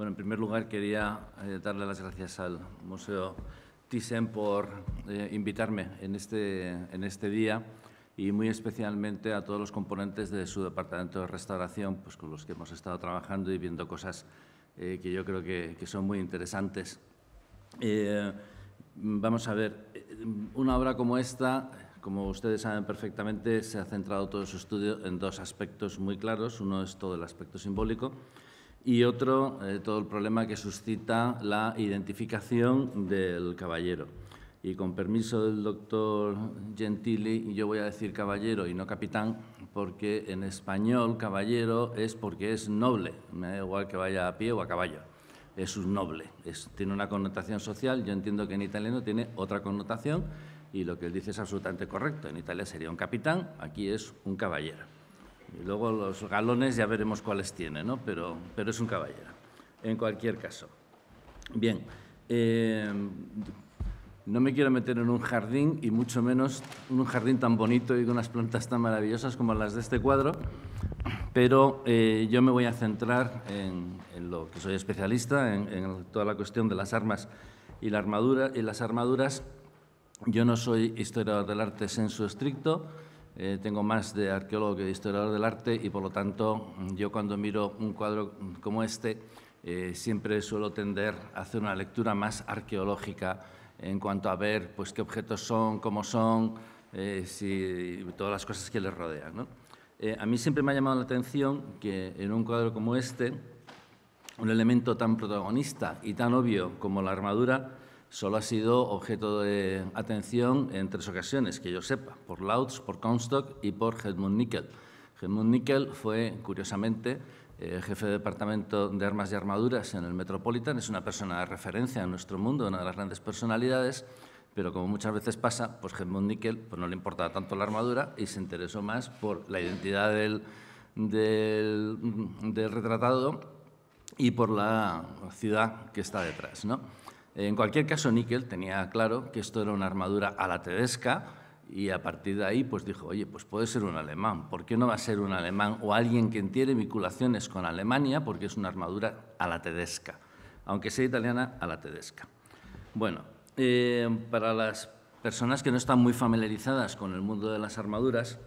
Bueno, en primer lugar quería eh, darle las gracias al Museo Thyssen por eh, invitarme en este, en este día y muy especialmente a todos los componentes de su departamento de restauración, pues con los que hemos estado trabajando y viendo cosas eh, que yo creo que, que son muy interesantes. vamos a ver, una obra como esta, como ustedes saben perfectamente, se ha centrado todo su estudio en dos aspectos muy claros. Uno es todo el aspecto simbólico y otro, eh, todo el problema que suscita la identificación del caballero. Y con permiso del doctor Gentili, yo voy a decir caballero y no capitán, porque en español caballero es porque es noble, me da igual que vaya a pie o a caballo, es un noble, tiene una connotación social, yo entiendo que en italiano tiene otra connotación y lo que él dice es absolutamente correcto, en Italia sería un capitán, aquí es un caballero. Y luego los galones ya veremos cuáles tiene, ¿no? pero, pero es un caballero, en cualquier caso. Bien, eh, no me quiero meter en un jardín y mucho menos en un jardín tan bonito y con unas plantas tan maravillosas como las de este cuadro, pero eh, yo me voy a centrar en, lo que soy especialista, en, toda la cuestión de las armas y, la armadura, y las armaduras. Yo no soy historiador del arte en su estricto, eh, tengo más de arqueólogo que de historiador del arte y por lo tanto yo cuando miro un cuadro como este eh, siempre suelo tender a hacer una lectura más arqueológica en cuanto a ver pues, qué objetos son, cómo son, y eh, todas las cosas que les rodean. a mí siempre me ha llamado la atención que en un cuadro como este, un elemento tan protagonista y tan obvio como la armadura, solo ha sido objeto de atención en tres ocasiones, que yo sepa, por Louds, por Comstock y por Helmut Nickel. Helmut Nickel fue, curiosamente, eh, jefe de departamento de armas y armaduras en el Metropolitan, es una persona de referencia en nuestro mundo, una de las grandes personalidades, pero como muchas veces pasa, pues Helmut Nickel pues, no le importaba tanto la armadura y se interesó más por la identidad del, del retratado y por la ciudad que está detrás. ¿no? En cualquier caso, Nickel tenía claro que esto era una armadura a la tedesca y a partir de ahí pues dijo, oye, pues puede ser un alemán, ¿por qué no va a ser un alemán o alguien que entiende vinculaciones con Alemania porque es una armadura a la tedesca, aunque sea italiana, a la tedesca? Bueno, eh, para las personas que no están muy familiarizadas con el mundo de las armaduras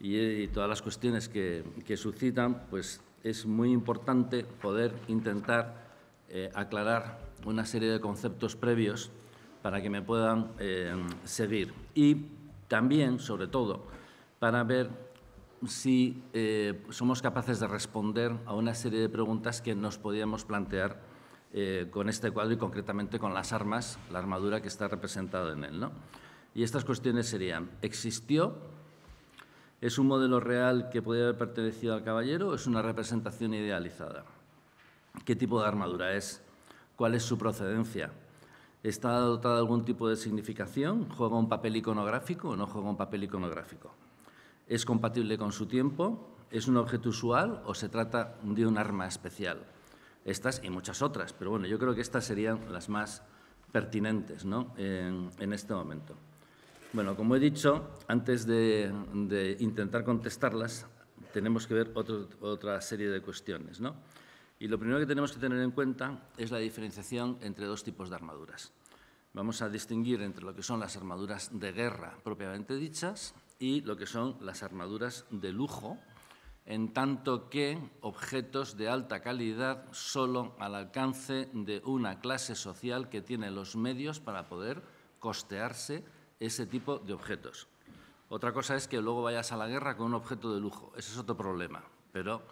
y, eh, todas las cuestiones que, que, suscitan, pues es muy importante poder intentar eh, aclarar una serie de conceptos previos para que me puedan em, seguir. Y también, sobre todo, para ver si eh, somos capaces de responder a una serie de preguntas que nos podíamos plantear eh, con este cuadro y concretamente con las armas, la armadura que está representada en él. Y estas cuestiones serían, ¿existió? ¿Es un modelo real que podría haber pertenecido al caballero o es una representación idealizada? ¿Qué tipo de armadura es? cuál es su procedencia. ¿Está dotada de algún tipo de significación? ¿Juega un papel iconográfico o no juega un papel iconográfico? ¿Es compatible con su tiempo? ¿Es un objeto usual o se trata de un arma especial? Estas y muchas otras, pero bueno, yo creo que estas serían las más pertinentes ¿no? en, este momento. Bueno, como he dicho, antes de, intentar contestarlas, tenemos que ver otra serie de cuestiones. ¿no? Y lo primero que tenemos que tener en cuenta es la diferenciación entre dos tipos de armaduras. Vamos a distinguir entre lo que son las armaduras de guerra propiamente dichas y lo que son las armaduras de lujo, en tanto que objetos de alta calidad solo al alcance de una clase social que tiene los medios para poder costearse ese tipo de objetos. Otra cosa es que luego vayas a la guerra con un objeto de lujo, ese es otro problema, pero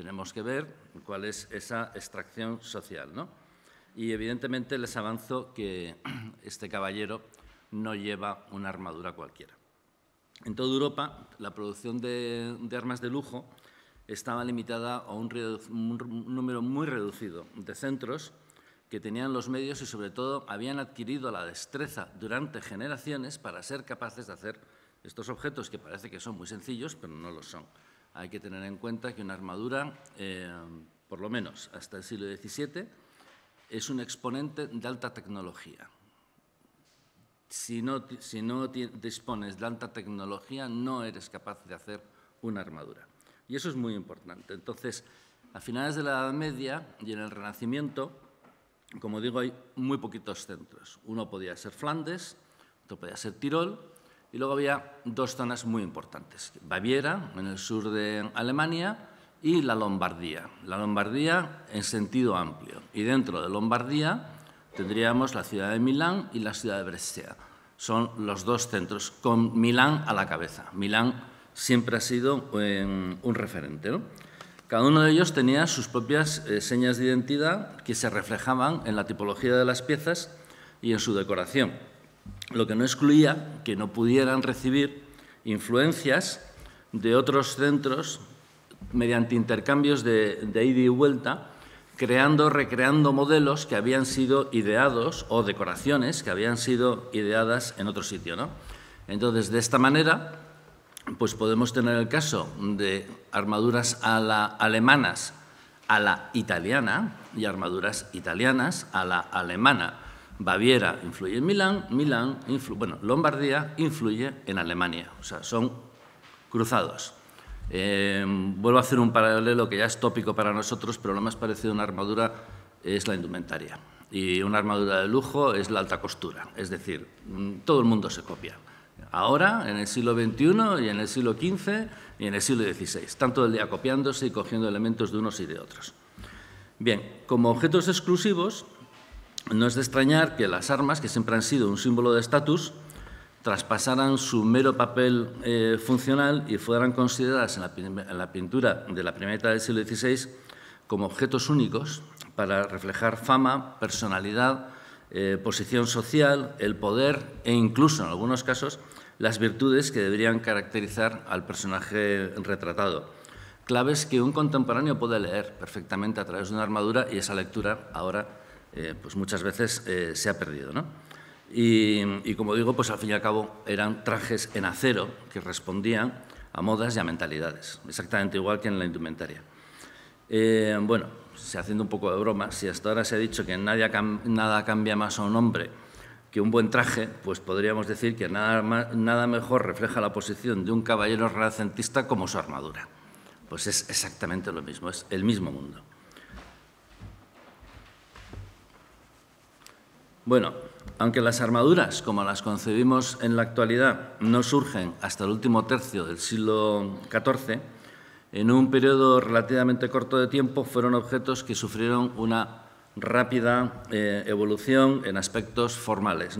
tenemos que ver cuál es esa extracción social. ¿no? Y evidentemente les avanzo que este caballero no lleva una armadura cualquiera. En toda Europa, la producción de, armas de lujo estaba limitada a un, un, número muy reducido de centros que tenían los medios y, sobre todo, habían adquirido la destreza durante generaciones para ser capaces de hacer estos objetos que parece que son muy sencillos, pero no lo son. Hay que tener en cuenta que una armadura, eh, por lo menos hasta el siglo XVII, es un exponente de alta tecnología. Si no, si no dispones de alta tecnología, no eres capaz de hacer una armadura. Y eso es muy importante. Entonces, a finales de la Edad Media y en el Renacimiento, como digo, hay muy poquitos centros. Uno podía ser Flandes, otro podía ser Tirol, y luego había dos zonas muy importantes, Baviera, en el sur de Alemania, y la Lombardía. La Lombardía en sentido amplio. Y dentro de Lombardía tendríamos la ciudad de Milán y la ciudad de Brescia. Son los dos centros, con Milán a la cabeza. Milán siempre ha sido em, un referente. Cada uno de ellos tenía sus propias eh, señas de identidad que se reflejaban en la tipología de las piezas y en su decoración lo que no excluía que no pudieran recibir influencias de otros centros mediante intercambios de, ida y vuelta, creando, recreando modelos que habían sido ideados o decoraciones que habían sido ideadas en otro sitio. Entonces, de esta manera, pues podemos tener el caso de armaduras a la alemanas a la italiana y armaduras italianas a la alemana Baviera influye en Milán, Milán, bueno, Lombardía influye en Alemania. O sea, son cruzados. Em, vuelvo a hacer un paralelo que ya es tópico para nosotros, pero lo más parecido a una armadura es la indumentaria. Y una armadura de lujo es la alta costura. Es decir, mm, todo el mundo se copia. Ahora, en el siglo XXI y en el siglo XV y en el siglo XVI. tanto el día copiándose y cogiendo elementos de unos y de otros. Bien, como objetos exclusivos, no es de extrañar que las armas, que siempre han sido un símbolo de estatus, traspasaran su mero papel eh, funcional y fueran consideradas en la, pintura de la primera mitad del siglo XVI como objetos únicos para reflejar fama, personalidad, eh, posición social, el poder e incluso, en algunos casos, las virtudes que deberían caracterizar al personaje retratado. Claves que un contemporáneo puede leer perfectamente a través de una armadura y esa lectura ahora eh, pues muchas veces eh, se ha perdido. ¿no? Y, como digo, pues al fin y al cabo eran trajes en acero que respondían a modas y a mentalidades, exactamente igual que en la indumentaria. Eh, bueno, haciendo un poco de broma, si hasta ahora se ha dicho que nada cambia más a un hombre que un buen traje, pues podríamos decir que nada, nada mejor refleja la posición de un caballero renacentista como su armadura. Pues es exactamente lo mismo, es el mismo mundo. Bueno, aunque las armaduras, como las concebimos en la actualidad, no surgen hasta el último tercio del siglo XIV, en un periodo relativamente corto de tiempo fueron objetos que sufrieron una rápida eh, evolución en aspectos formales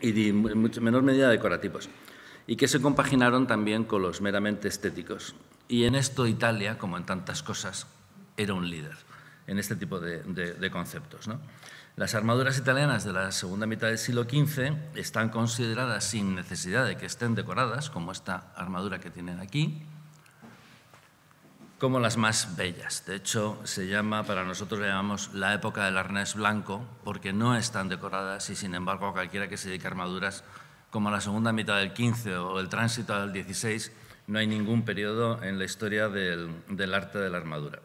y en menor medida decorativos, y que se compaginaron también con los meramente estéticos. Y en esto Italia, como en tantas cosas, era un líder en este tipo de, de conceptos. ¿no? Las armaduras italianas de la segunda mitad del siglo XV están consideradas sin necesidad de que estén decoradas, como esta armadura que tienen aquí, como las más bellas. De hecho, se llama, para nosotros le llamamos la época del arnés blanco, porque no están decoradas y, sin embargo, cualquiera que se dedique a armaduras, como la segunda mitad del XV o el tránsito al XVI, no hay ningún periodo en la historia del arte de la armadura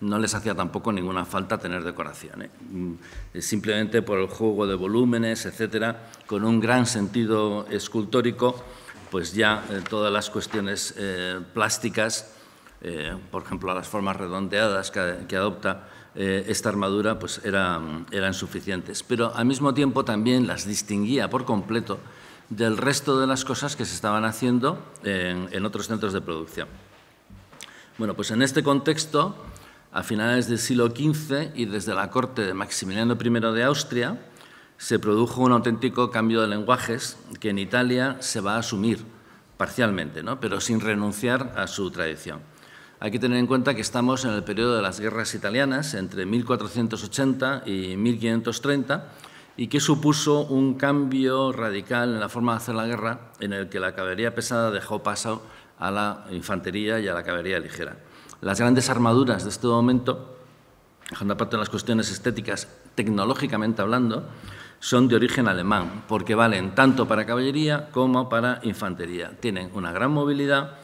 no les hacía tampoco ninguna falta tener decoración. ¿eh? Mm, simplemente por el juego de volúmenes, etcétera, con un gran sentido escultórico, pues ya eh, todas las cuestiones eh, plásticas, por ejemplo, las formas redondeadas que, adopta esta armadura, pues mm, eran suficientes. Pero al mismo tiempo también las distinguía por completo del resto de las cosas que se estaban haciendo en otros centros de producción. Bueno, pues en este contexto, a finales del siglo XV y desde la corte de Maximiliano I de Austria se produjo un auténtico cambio de lenguajes que en Italia se va a asumir parcialmente, ¿no? pero sin renunciar a su tradición. Hay que tener en cuenta que estamos en el periodo de las guerras italianas, entre 1480 y 1530, y que supuso un cambio radical en la forma de hacer la guerra, en el que la caballería pesada dejó paso a la infantería y a la caballería ligera las grandes armaduras de este momento, dejando aparte las cuestiones estéticas, tecnológicamente hablando, son de origen alemán, porque valen tanto para caballería como para infantería. Tienen una gran movilidad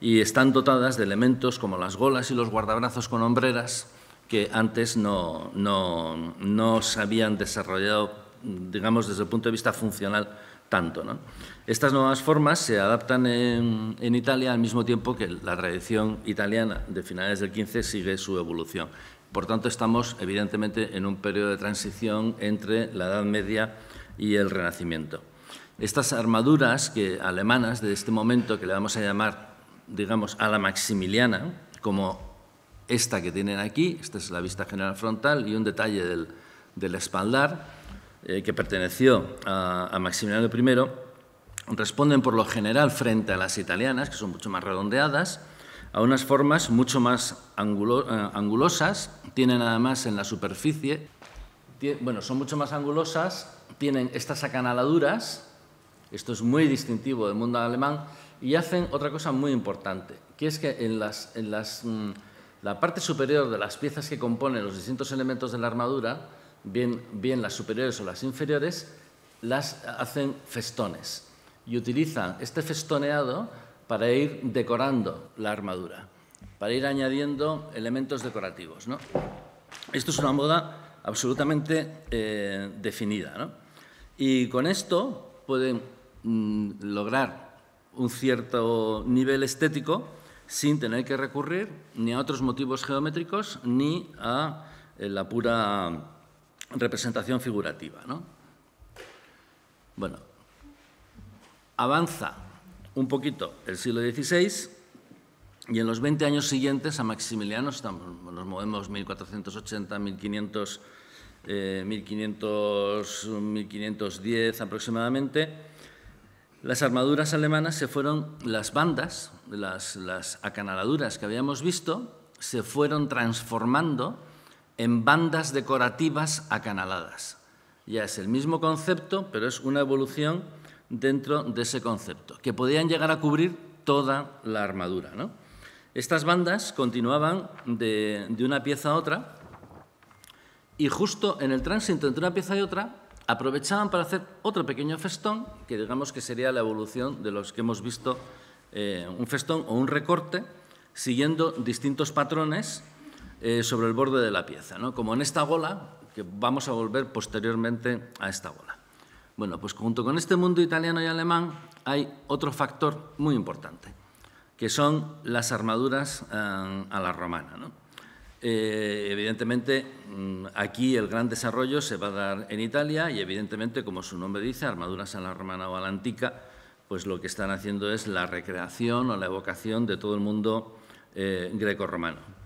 y están dotadas de elementos como las golas y los guardabrazos con hombreras que antes no, no se habían desarrollado, digamos, desde el punto de vista funcional tanto. Estas nuevas formas se adaptan en, Italia al mismo tiempo que la tradición italiana de finales del XV sigue su evolución. Por tanto, estamos evidentemente en un periodo de transición entre la Edad Media y el Renacimiento. Estas armaduras que, alemanas de este momento, que le vamos a llamar, digamos, a la maximiliana, como esta que tienen aquí, esta es la vista general frontal y un detalle del espaldar, eh, que perteneció a, Maximiliano I, responden por lo general frente a las italianas, que son mucho más redondeadas, a unas formas mucho más eh, angulosas, tienen además en la superficie, bueno, son mucho más angulosas, tienen estas acanaladuras, esto es muy distintivo del mundo alemán, y hacen otra cosa muy importante, que es que en, las, en las, mm, la parte superior de las piezas que componen los distintos elementos de la armadura bien, bien las superiores o las inferiores, las hacen festones y utilizan este festoneado para ir decorando la armadura, para ir añadiendo elementos decorativos. Esto es una moda absolutamente eh, definida. Y con esto pueden mm, lograr un cierto nivel estético sin tener que recurrir ni a otros motivos geométricos ni a eh, la pura representación figurativa. ¿no? Bueno, avanza un poquito el siglo XVI y en los 20 años siguientes a Maximiliano, nos movemos 1480, 1500, 1510 aproximadamente, las armaduras alemanas se fueron, las bandas, las acanaladuras que habíamos visto, se fueron transformando en bandas decorativas acanaladas. Ya es el mismo concepto, pero es una evolución dentro de ese concepto, que podían llegar a cubrir toda la armadura. Estas bandas continuaban de, una pieza a otra y justo en el tránsito entre una pieza y otra aprovechaban para hacer otro pequeño festón, que digamos que sería la evolución de los que hemos visto, eh, un festón o un recorte, siguiendo distintos patrones eh, sobre el borde de la pieza, ¿no? como en esta bola, que vamos a volver posteriormente a esta bola. Bueno, pues junto con este mundo italiano y alemán hay otro factor muy importante, que son las armaduras eh, a la romana. Eh, evidentemente, mm, aquí el gran desarrollo se va a dar en Italia y evidentemente, como su nombre dice, armaduras a la romana o a la antica, pues lo que están haciendo es la recreación o la evocación de todo el mundo greco-romano.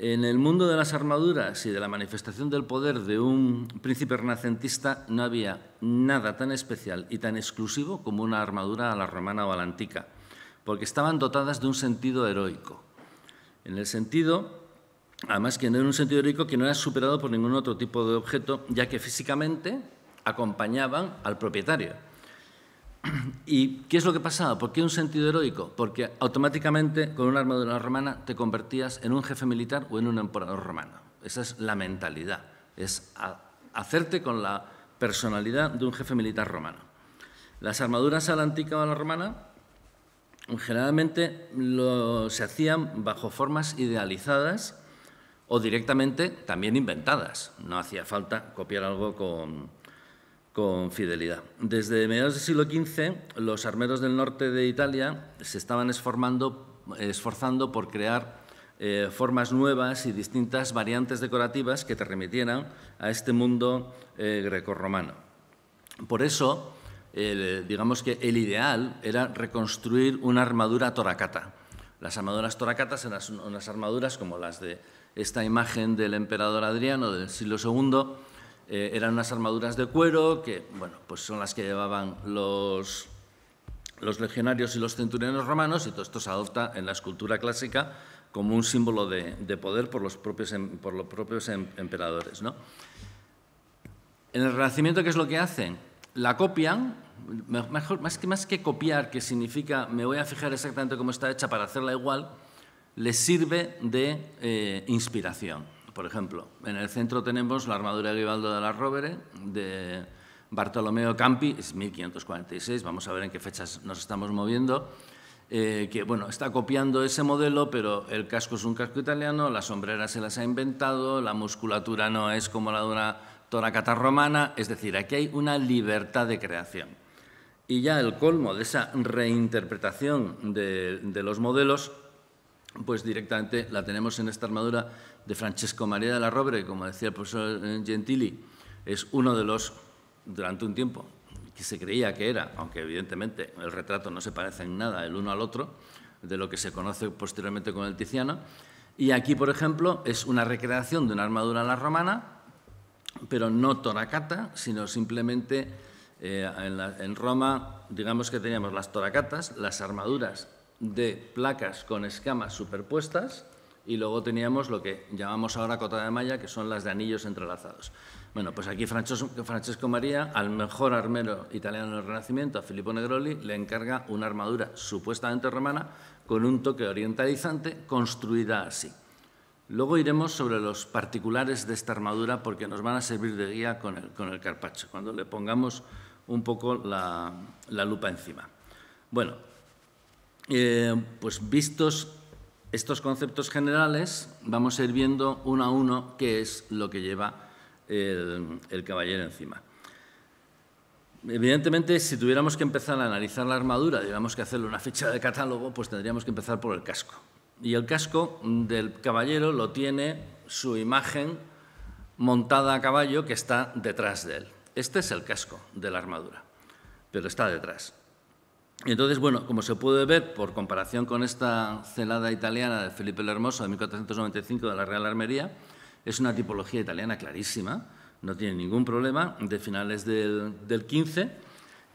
En el mundo de las armaduras y de la manifestación del poder de un príncipe renacentista no había nada tan especial y tan exclusivo como una armadura a la romana o a la antica, porque estaban dotadas de un sentido heroico. En el sentido, además que no era un sentido heroico que no era superado por ningún otro tipo de objeto, ya que físicamente acompañaban al propietario. ¿Y qué es lo que pasaba? ¿Por qué un sentido heroico? Porque automáticamente con una armadura romana te convertías en un jefe militar o en un emperador romano. Esa es la mentalidad, es hacerte con la personalidad de un jefe militar romano. Las armaduras a la antigua o a la romana generalmente se hacían bajo formas idealizadas o directamente también inventadas. No hacía falta copiar algo con, con fidelidad. Desde mediados del siglo XV, los armeros del norte de Italia se estaban esforzando por crear eh, formas nuevas y distintas variantes decorativas que te remitieran a este mundo eh, grecorromano. Por eso, digamos que el ideal era reconstruir una armadura toracata. Las armaduras toracatas eran unas armaduras como las de esta imagen del emperador Adriano del siglo II, eh, eran unas armaduras de cuero que, bueno, pues son las que llevaban los, legionarios y los centuriones romanos y todo esto se adopta en la escultura clásica como un símbolo de, poder por los propios, em, por los propios em, emperadores. ¿no? En el Renacimiento, ¿qué es lo que hacen? La copian, más, que, más que copiar, que significa me voy a fijar exactamente cómo está hecha para hacerla igual, les sirve de eh, inspiración por ejemplo. En el centro tenemos la armadura de Givaldo de la Rovere, de Bartolomeo Campi, es 1546, vamos a ver en qué fechas nos estamos moviendo, eh, que bueno, está copiando ese modelo, pero el casco es un casco italiano, la sombrera se las ha inventado, la musculatura no es como la de una toracata romana, es decir, aquí hay una libertad de creación. Y ya el colmo de esa reinterpretación de, de los modelos, pues directamente la tenemos en esta armadura de Francesco María de la Robre, como decía el profesor eh, Gentili, es uno de los, durante un tiempo, que se creía que era, aunque evidentemente el retrato no se parece en nada el uno al otro, de lo que se conoce posteriormente como el Tiziano. Y aquí, por ejemplo, es una recreación de una armadura la romana, pero no toracata, sino simplemente eh, en, Roma, digamos que teníamos las toracatas, las armaduras de placas con escamas superpuestas, y luego teníamos lo que llamamos ahora cota de malla, que son las de anillos entrelazados. Bueno, pues aquí Francesco María, al mejor armero italiano del Renacimiento, a Filippo Negroli, le encarga una armadura supuestamente romana con un toque orientalizante construida así. Luego iremos sobre los particulares de esta armadura porque nos van a servir de guía con el, con carpacho, cuando le pongamos un poco la, lupa encima. Bueno, eh, pues vistos estos conceptos generales vamos a ir viendo uno a uno qué es lo que lleva el, caballero encima. Evidentemente, si tuviéramos que empezar a analizar la armadura, digamos que hacerle una ficha de catálogo, pues tendríamos que empezar por el casco. Y el casco del caballero lo tiene su imagen montada a caballo que está detrás de él. Este es el casco de la armadura, pero está detrás. Entonces, bueno, como se puede ver, por comparación con esta celada italiana de Felipe el Hermoso de 1495 de la Real Armería, es una tipología italiana clarísima, no tiene ningún problema, de finales del, del 15,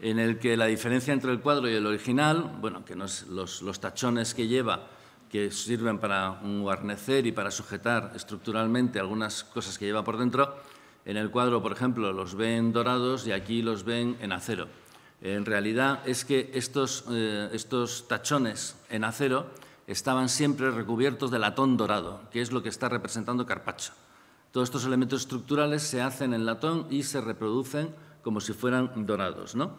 en el que la diferencia entre el cuadro y el original, bueno, que no es los, los tachones que lleva, que sirven para guarnecer y para sujetar estructuralmente algunas cosas que lleva por dentro, en el cuadro, por ejemplo, los ven dorados y aquí los ven en acero. En realidad es que estos, eh, estos tachones en acero estaban siempre recubiertos de latón dorado, que es lo que está representando Carpaccio. Todos estos elementos estructurales se hacen en latón y se reproducen como si fueran dorados. ¿no?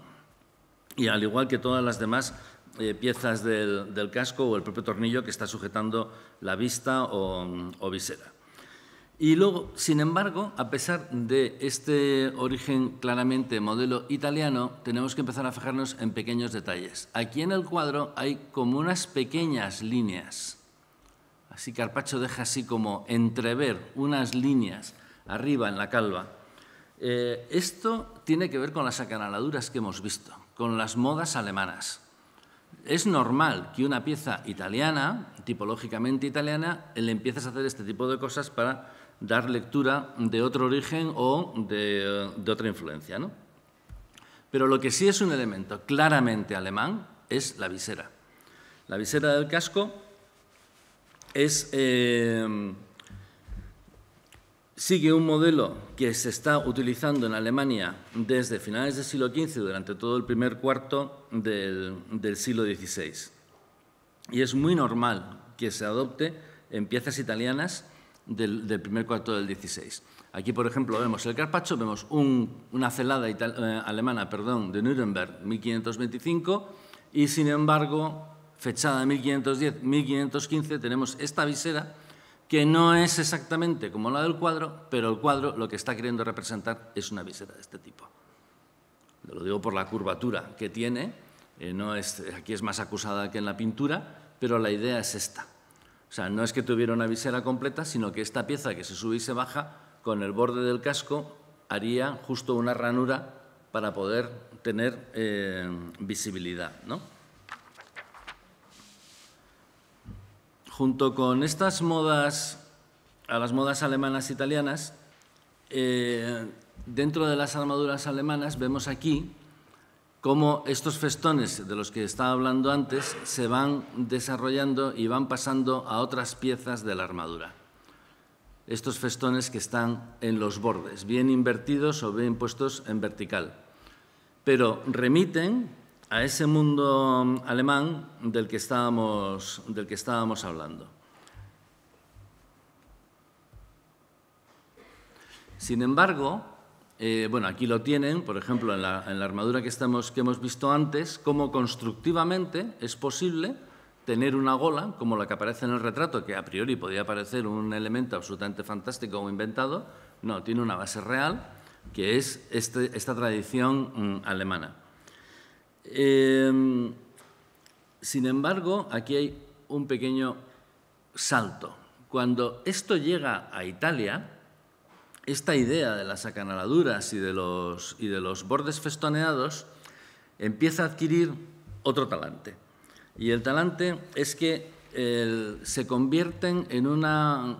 Y al igual que todas las demás eh, piezas del, casco o el propio tornillo que está sujetando la vista o visera. Y luego, sin embargo, a pesar de este origen claramente modelo italiano, tenemos que empezar a fijarnos en pequeños detalles. Aquí en el cuadro hay como unas pequeñas líneas. Así Carpaccio deja así como entrever unas líneas arriba en la calva. Eh, esto tiene que ver con las acanaladuras que hemos visto, con las modas alemanas. Es normal que una pieza italiana, tipológicamente italiana, le empieces a hacer este tipo de cosas para dar lectura de otro origen o de, otra influencia. Pero lo que sí es un elemento claramente alemán es la visera. La visera del casco es, eh, sigue un modelo que se está utilizando en Alemania desde finales del siglo XV durante todo el primer cuarto del siglo XVI. Y es muy normal que se adopte en piezas italianas del, primer cuarto del 16. Aquí, por ejemplo, vemos el carpacho vemos una celada eh, alemana perdón, de Nuremberg, 1525, y sin embargo, fechada 1510-1515, tenemos esta visera que no es exactamente como la del cuadro, pero el cuadro lo que está queriendo representar es una visera de este tipo. Lo digo por la curvatura que tiene, eh, no es, aquí es más acusada que en la pintura, pero la idea es esta. O sea, no es que tuviera una visera completa, sino que esta pieza que se sube y se baja, con el borde del casco, haría justo una ranura para poder tener eh, visibilidad. ¿no? Junto con estas modas, a las modas alemanas e italianas, eh, dentro de las armaduras alemanas vemos aquí cómo estos festones de los que estaba hablando antes se van desarrollando y van pasando a otras piezas de la armadura. Estos festones que están en los bordes, bien invertidos o bien puestos en vertical. Pero remiten a ese mundo alemán del que estábamos, del que estábamos hablando. Sin embargo, eh, bueno, aquí lo tienen, por ejemplo, en la, armadura que, hemos visto antes, cómo constructivamente es posible tener una gola, como la que aparece en el retrato, que a priori podía parecer un elemento absolutamente fantástico o inventado, no, tiene una base real, que es este, esta tradición mm, alemana. Em, sin embargo, aquí hay un pequeño salto. Cuando esto llega a Italia, esta idea de las acanaladuras y de los, y de los bordes festoneados empieza a adquirir otro talante. Y el talante es que se convierten en una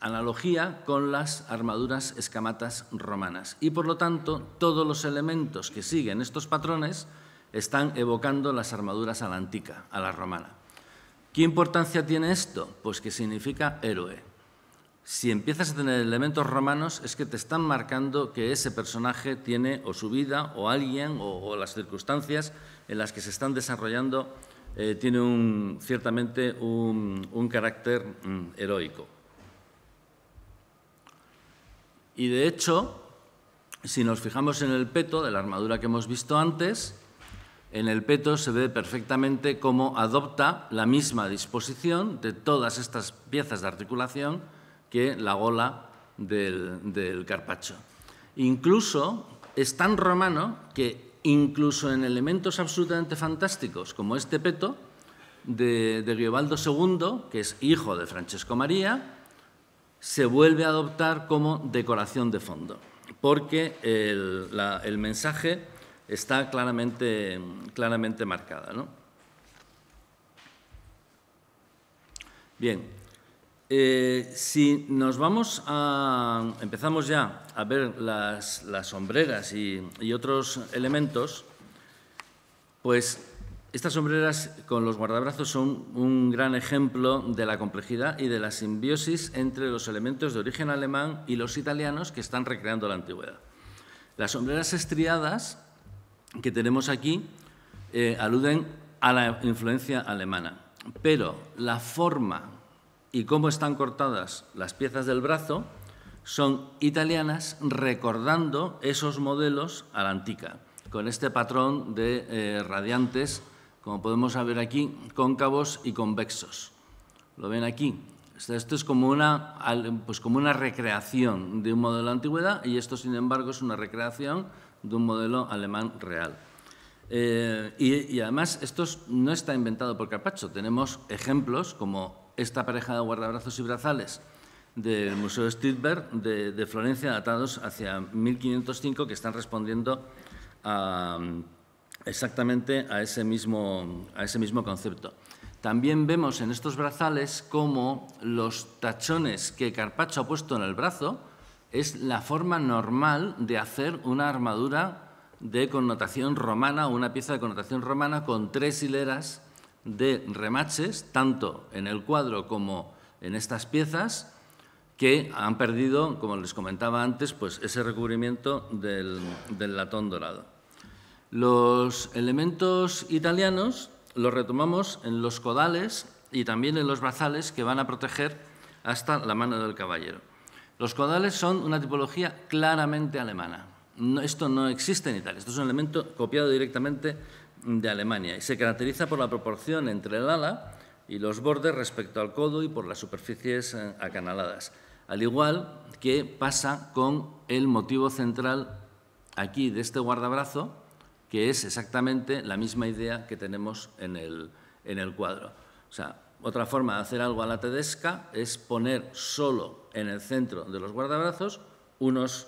analogía con las armaduras escamatas romanas. Y por lo tanto, todos los elementos que siguen estos patrones están evocando las armaduras a la antica, a la romana. ¿Qué importancia tiene esto? Pues que significa héroe si empiezas a tener elementos romanos es que te están marcando que ese personaje tiene o su vida o alguien o, las circunstancias en las que se están desarrollando eh, tiene ciertamente un, carácter mm, heroico. Y de hecho, si nos fijamos en el peto de la armadura que hemos visto antes, en el peto se ve perfectamente cómo adopta la misma disposición de todas estas piezas de articulación que la gola del, del carpaccio. Incluso es tan romano que incluso en elementos absolutamente fantásticos como este peto de, de II, que es hijo de Francesco María, se vuelve a adoptar como decoración de fondo, porque el, mensaje está claramente, claramente marcado. ¿no? Bien, eh, si nos vamos a. empezamos ya a ver las, sombreras y, otros elementos, pues estas sombreras con los guardabrazos son un gran ejemplo de la complejidad y de la simbiosis entre los elementos de origen alemán y los italianos que están recreando la antigüedad. Las sombreras estriadas que tenemos aquí eh, aluden a la influencia alemana, pero la forma y cómo están cortadas las piezas del brazo son italianas recordando esos modelos a la antica, con este patrón de eh, radiantes, como podemos ver aquí, cóncavos y convexos. ¿Lo ven aquí? Esto es como una, pues como una recreación de un modelo de antigüedad y esto, sin embargo, es una recreación de un modelo alemán real. Eh, y, y, además, esto no está inventado por Carpaccio. Tenemos ejemplos como esta pareja de guardabrazos y brazales del Museo Stilberg de, Florencia, datados hacia 1505, que están respondiendo exactamente a ese, mismo, a ese mismo concepto. También vemos en estos brazales cómo los tachones que Carpaccio ha puesto en el brazo es la forma normal de hacer una armadura de connotación romana, una pieza de connotación romana con tres hileras de remaches, tanto en el cuadro como en estas piezas, que han perdido, como les comentaba antes, pues ese recubrimiento del, latón dorado. Los elementos italianos los retomamos en los codales y también en los brazales que van a proteger hasta la mano del caballero. Los codales son una tipología claramente alemana. esto no existe en Italia, esto es un elemento copiado directamente de Alemania y se caracteriza por la proporción entre el ala y los bordes respecto al codo y por las superficies eh, acanaladas. Al igual que pasa con el motivo central aquí de este guardabrazo, que es exactamente la misma idea que tenemos en el, cuadro. O sea, otra forma de hacer algo a la tedesca es poner solo en el centro de los guardabrazos unas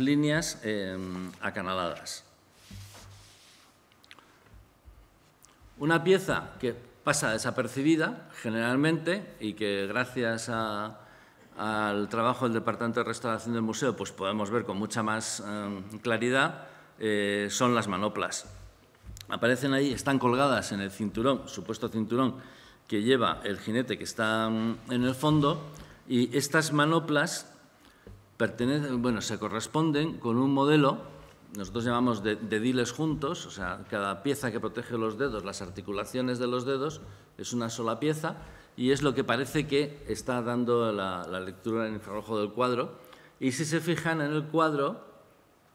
líneas em, acanaladas. Una pieza que pasa desapercibida generalmente y que gracias al trabajo del Departamento de Restauración del Museo pues podemos ver con mucha más eh, claridad eh, son las manoplas. Aparecen ahí, están colgadas en el cinturón, supuesto cinturón que lleva el jinete que está mm, en el fondo y estas manoplas pertenecen, bueno, se corresponden con un modelo nosotros llamamos dediles juntos, o sea, cada pieza que protege los dedos, las articulaciones de los dedos, es una sola pieza y es lo que parece que está dando la, lectura en infrarrojo del cuadro. Y si se fijan en el cuadro,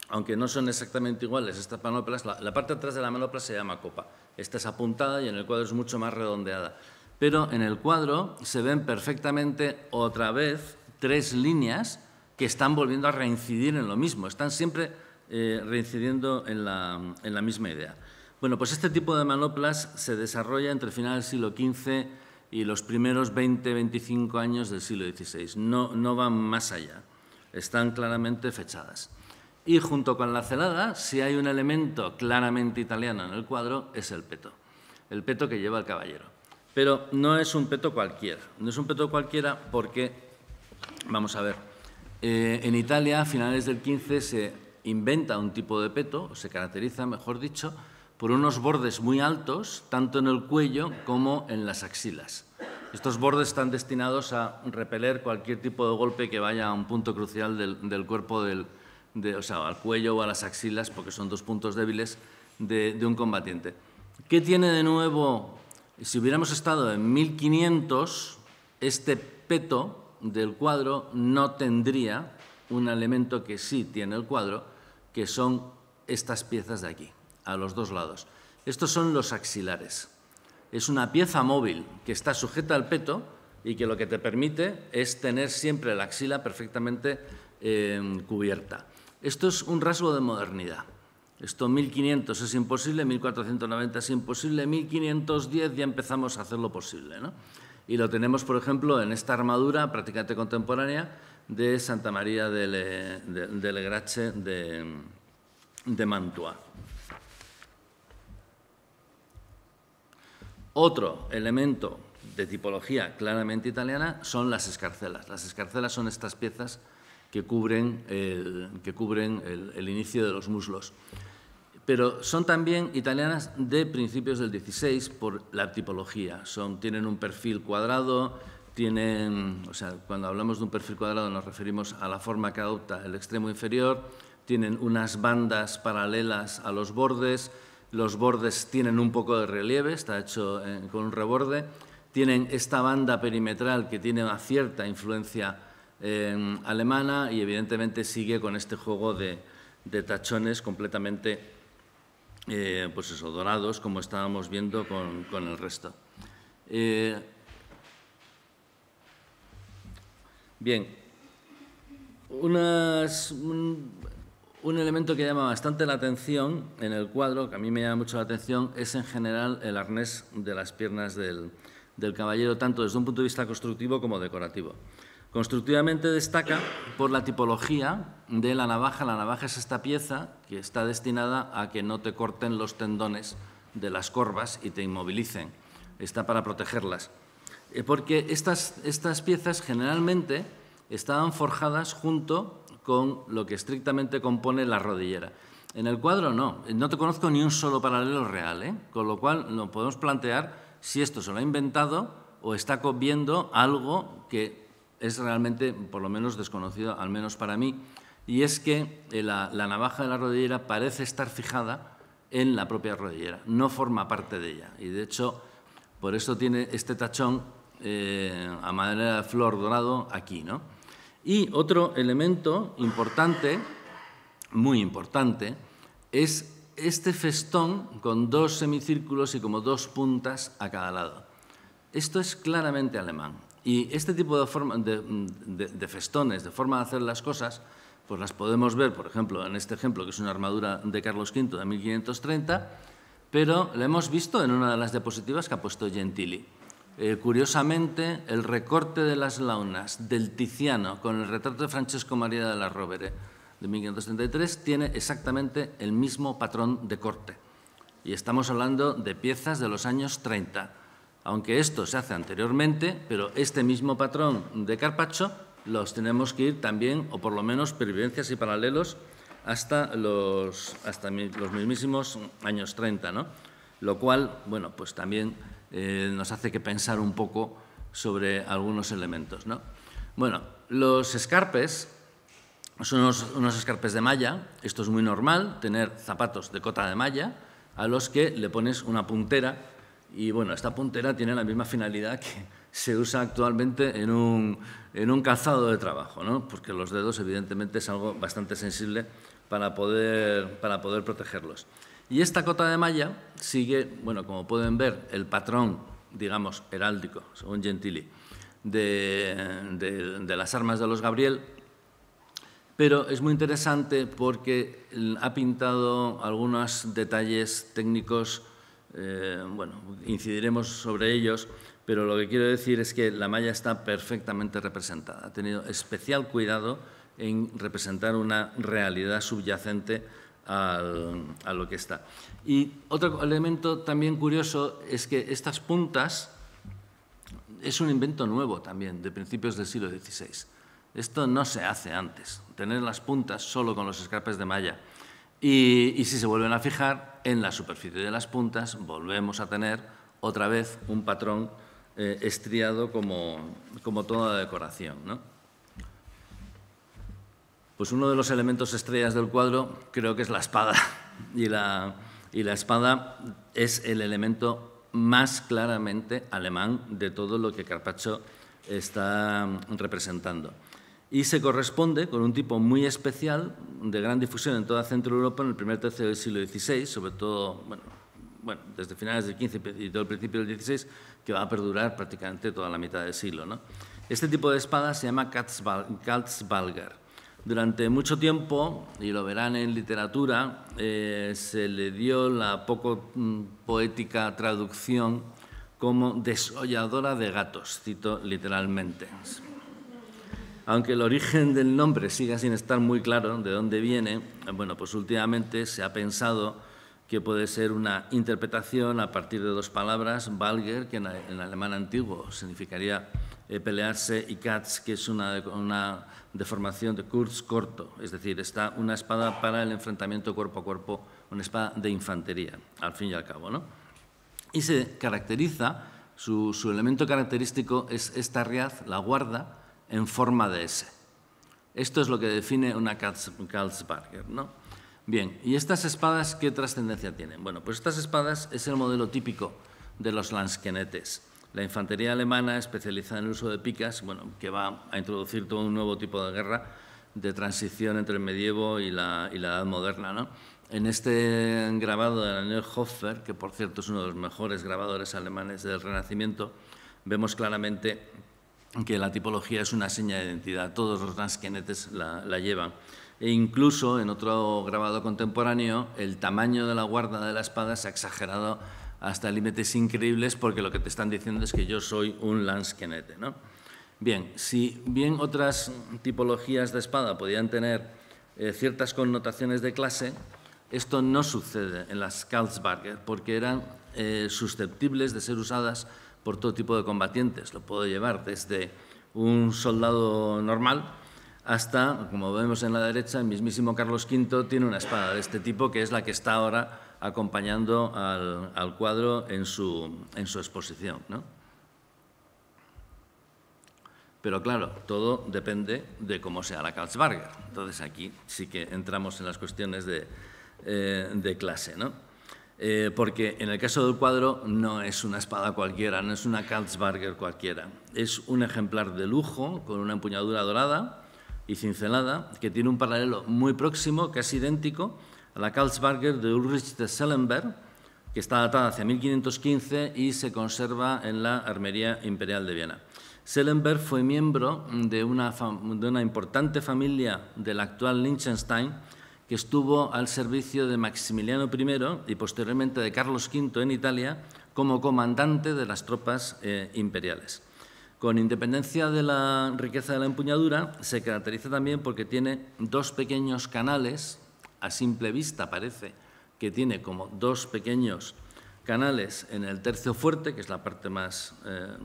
aunque no son exactamente iguales estas manoplas, la, parte atrás de la manopla se llama copa. Esta es apuntada y en el cuadro es mucho más redondeada. Pero en el cuadro se ven perfectamente otra vez tres líneas que están volviendo a reincidir en lo mismo. Están siempre eh, reincidiendo en la, misma idea. Bueno, pues este tipo de manoplas se desarrolla entre el final del siglo XV y los primeros 20-25 años del siglo XVI. No, van más allá, están claramente fechadas. Y junto con la celada, si hay un elemento claramente italiano en el cuadro, es el peto. El peto que lleva el caballero. Pero no es un peto cualquiera. No es un peto cualquiera porque, vamos a ver, eh, en Italia a finales del XV... se inventa un tipo de peto, se caracteriza, mejor dicho, por unos bordes muy altos, tanto en el cuello como en las axilas. Estos bordes están destinados a repeler cualquier tipo de golpe que vaya a un punto crucial del, cuerpo, de, o sea, al cuello o a las axilas, porque son dos puntos débiles de, de un combatiente. ¿Qué tiene de nuevo, si hubiéramos estado en 1500, este peto del cuadro no tendría un elemento que sí tiene el cuadro, que son estas piezas de aquí, a los dos lados. Estos son los axilares. Es una pieza móvil que está sujeta al peto y que lo que te permite es tener siempre la axila perfectamente eh, cubierta. Esto es un rasgo de modernidad. Esto 1500 es imposible, 1490 es imposible, 1510 ya empezamos a hacerlo posible. Y lo tenemos, por ejemplo, en esta armadura prácticamente contemporánea, de Santa María del eh, de, de, Mantua. Otro elemento de tipología claramente italiana son las escarcelas. Las escarcelas son estas piezas que cubren el, que cubren el, inicio de los muslos. Pero son también italianas de principios del XVI por la tipología. Son, tienen un perfil cuadrado, tienen, o sea, cuando hablamos de un perfil cuadrado nos referimos a la forma que adopta el extremo inferior, tienen unas bandas paralelas a los bordes, los bordes tienen un poco de relieve, está hecho eh, con un reborde, tienen esta banda perimetral que tiene una cierta influencia em, alemana y evidentemente sigue con este juego de, tachones completamente eh, pues dorados, como estábamos viendo con, el resto. Eh, Bien. un, elemento que llama bastante la atención en el cuadro, que a mí me llama mucho la atención, es en general el arnés de las piernas del, del caballero, tanto desde un punto de vista constructivo como decorativo. Constructivamente destaca por la tipología de la navaja. La navaja es esta pieza que está destinada a que no te corten los tendones de las corvas y te inmovilicen. Está para protegerlas. Eh, porque estas, estas piezas generalmente estaban forjadas junto con lo que estrictamente compone la rodillera. En el cuadro no, eh, no te conozco ni un solo paralelo real, ¿eh? con lo cual nos podemos plantear si esto se lo ha inventado o está viendo algo que es realmente, por lo menos, desconocido, al menos para mí, y es que la, la navaja de la rodillera parece estar fijada en la propia rodillera, no forma parte de ella, y de hecho, por eso tiene este tachón eh, a manera de flor dorado aquí. Y otro elemento importante, muy importante, es este festón con dos semicírculos y como dos puntas a cada lado. Esto es claramente alemán. Y este tipo de, festones, de forma de hacer las cosas, pues las podemos ver, por ejemplo, en este ejemplo, que es una armadura de Carlos V de 1530, pero la hemos visto en una de las diapositivas que ha puesto Gentili. Eh, curiosamente, el recorte de las launas del Tiziano con el retrato de Francesco María de la Rovere de 1533 tiene exactamente el mismo patrón de corte. Y estamos hablando de piezas de los años 30. Aunque esto se hace anteriormente, pero este mismo patrón de carpacho los tenemos que ir también, o por lo menos pervivencias y paralelos, hasta los, hasta los mismísimos años 30, ¿no? Lo cual, bueno, pues también eh, nos hace que pensar un poco sobre algunos elementos. Bueno, los escarpes son unos, escarpes de malla. Esto es muy normal, tener zapatos de cota de malla a los que le pones una puntera. Y bueno, esta puntera tiene la misma finalidad que se usa actualmente en un, en calzado de trabajo, ¿no? porque los dedos evidentemente es algo bastante sensible para poder protegerlos. Y esta cota de malla sigue, bueno, como pueden ver, el patrón, digamos, heráldico, según Gentili, de, las armas de los Gabriel, pero es muy interesante porque ha pintado algunos detalles técnicos, eh, bueno, incidiremos sobre ellos, pero lo que quiero decir es que la malla está perfectamente representada. Ha tenido especial cuidado en representar una realidad subyacente a lo que está. Y otro elemento también curioso es que estas puntas es un invento nuevo también de principios del siglo XVI. Esto no se hace antes, tener las puntas solo con los escapes de malla. Y, si se vuelven a fijar en la superficie de las puntas, volvemos a tener otra vez un patrón eh, estriado como, toda la decoración. ¿no? Pues uno de los elementos estrellas del cuadro creo que es la espada. Y la, espada es el elemento más claramente alemán de todo lo que Carpaccio está representando. Y se corresponde con un tipo muy especial de gran difusión en toda Centro Europa en el primer tercio del siglo XVI, sobre todo, desde finales del XV y todo el principio del XVI, que va a perdurar prácticamente toda la mitad del siglo. Este tipo de espada se llama Katzbalger durante mucho tiempo, y lo verán en literatura, eh, se le dio la poco mm, poética traducción como desolladora de gatos, cito literalmente. Aunque el origen del nombre siga sin estar muy claro de dónde viene, eh, bueno, pues últimamente se ha pensado que puede ser una interpretación a partir de dos palabras, Valger, que en alemán antiguo significaría eh, pelearse y Katz, que es una, deformación de Kurz corto, es decir, está una espada para el enfrentamiento cuerpo a cuerpo, una espada de infantería, al fin y al cabo. Y se caracteriza, su, elemento característico es esta riaz, la guarda, en forma de S. Esto es lo que define una Karlsberger, ¿no? Bien, ¿y estas espadas qué trascendencia tienen? Bueno, pues estas espadas es el modelo típico de los lansquenetes la infantería alemana especializada en el uso de picas, bueno, que va a introducir todo un nuevo tipo de guerra de transición entre el medievo y la, edad moderna. En este grabado de Daniel Hoffer, que por cierto es uno de los mejores grabadores alemanes del Renacimiento, vemos claramente que la tipología es una seña de identidad, todos los transquenetes la, la llevan. E incluso en otro grabado contemporáneo, el tamaño de la guarda de la espada se ha exagerado hasta límites increíbles porque lo que te están diciendo es que yo soy un lansquenete. ¿no? Bien, si bien otras tipologías de espada podían tener eh, ciertas connotaciones de clase, esto no sucede en las Karlsberger porque eran eh, susceptibles de ser usadas por todo tipo de combatientes. Lo puedo llevar desde un soldado normal hasta, como vemos en la derecha, el mismísimo Carlos V tiene una espada de este tipo que es la que está ahora acompañando al, cuadro en su, exposición. ¿no? Pero claro, todo depende de cómo sea la Karlsberger. Entonces aquí sí que entramos en las cuestiones de, eh, clase. ¿no? Eh, porque en el caso del cuadro no es una espada cualquiera, no es una Karlsberger cualquiera. Es un ejemplar de lujo con una empuñadura dorada y cincelada que tiene un paralelo muy próximo, casi idéntico, la Karlsberger de Ulrich de Sellenberg, que está datada hacia 1515 y se conserva en la Armería Imperial de Viena. Sellenberg fue miembro de una, importante familia del actual Liechtenstein que estuvo al servicio de Maximiliano I y posteriormente de Carlos V en Italia como comandante de las tropas eh, imperiales. Con independencia de la riqueza de la empuñadura, se caracteriza también porque tiene dos pequeños canales a simple vista parece que tiene como dos pequeños canales en el tercio fuerte, que es la parte más eh,